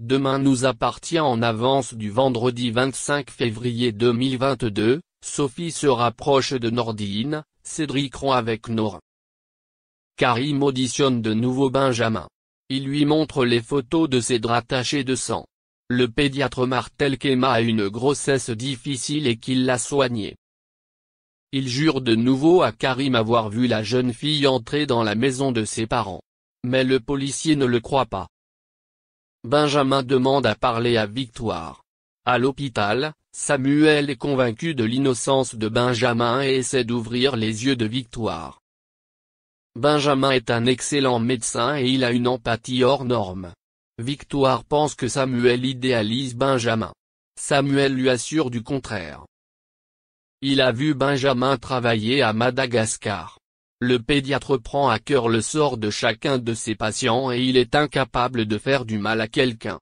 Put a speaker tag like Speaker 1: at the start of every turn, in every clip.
Speaker 1: Demain nous appartient en avance du vendredi 25 février 2022, Sophie se rapproche de Nordine, Cédric rompt avec Nora. Karim auditionne de nouveau Benjamin. Il lui montre les photos de ses draps tachés de sang. Le pédiatre martèle qu'Emma a une grossesse difficile et qu'il l'a soignée. Il jure de nouveau à Karim avoir vu la jeune fille entrer dans la maison de ses parents. Mais le policier ne le croit pas. Benjamin demande à parler à Victoire. À l'hôpital, Samuel est convaincu de l'innocence de Benjamin et essaie d'ouvrir les yeux de Victoire. Benjamin est un excellent médecin et il a une empathie hors norme. Victoire pense que Samuel idéalise Benjamin. Samuel lui assure du contraire. Il a vu Benjamin travailler à Madagascar. Le pédiatre prend à cœur le sort de chacun de ses patients et il est incapable de faire du mal à quelqu'un.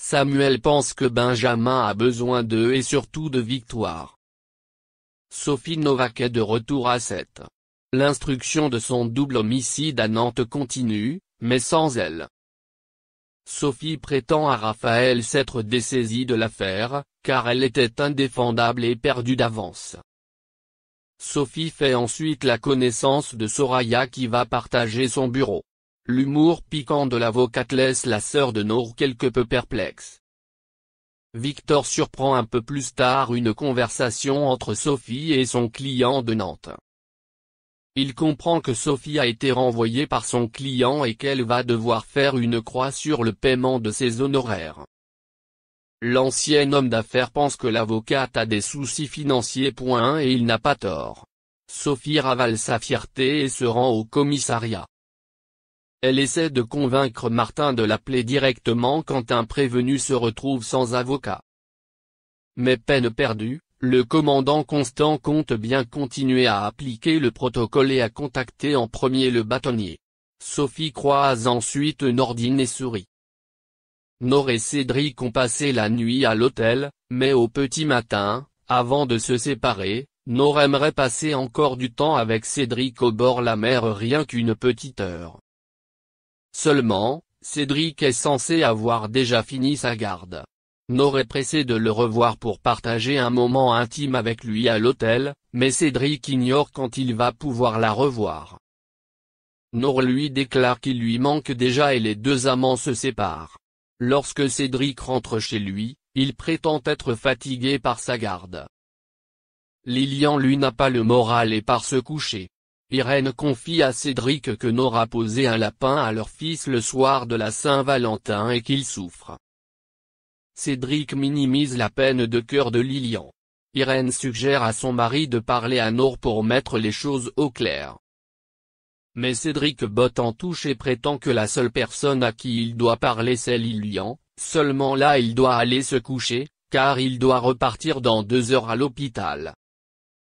Speaker 1: Samuel pense que Benjamin a besoin d'eux et surtout de victoire. Sophie Novak est de retour à 7. L'instruction de son double homicide à Nantes continue, mais sans elle. Sophie prétend à Raphaël s'être dessaisie de l'affaire, car elle était indéfendable et perdue d'avance. Sophie fait ensuite la connaissance de Soraya qui va partager son bureau. L'humour piquant de l'avocate laisse la sœur de Nour quelque peu perplexe. Victor surprend un peu plus tard une conversation entre Sophie et son client de Nantes. Il comprend que Sophie a été renvoyée par son client et qu'elle va devoir faire une croix sur le paiement de ses honoraires. L'ancien homme d'affaires pense que l'avocate a des soucis financiers. Point. Et il n'a pas tort. Sophie ravale sa fierté et se rend au commissariat. Elle essaie de convaincre Martin de l'appeler directement quand un prévenu se retrouve sans avocat. Mais peine perdue, le commandant Constant compte bien continuer à appliquer le protocole et à contacter en premier le bâtonnier. Sophie croise ensuite Nordine et sourit. Nor et Cédric ont passé la nuit à l'hôtel, mais au petit matin, avant de se séparer, Nor aimerait passer encore du temps avec Cédric au bord la mer rien qu'une petite heure. Seulement, Cédric est censé avoir déjà fini sa garde. Nor est pressé de le revoir pour partager un moment intime avec lui à l'hôtel, mais Cédric ignore quand il va pouvoir la revoir. Nor lui déclare qu'il lui manque déjà et les deux amants se séparent. Lorsque Cédric rentre chez lui, il prétend être fatigué par sa garde. Lilian lui n'a pas le moral et part se coucher. Irène confie à Cédric que Nora posé un lapin à leur fils le soir de la Saint-Valentin et qu'il souffre. Cédric minimise la peine de cœur de Lilian. Irène suggère à son mari de parler à Nora pour mettre les choses au clair. Mais Cédric botte en touche et prétend que la seule personne à qui il doit parler c'est Lilian, seulement là il doit aller se coucher, car il doit repartir dans deux heures à l'hôpital.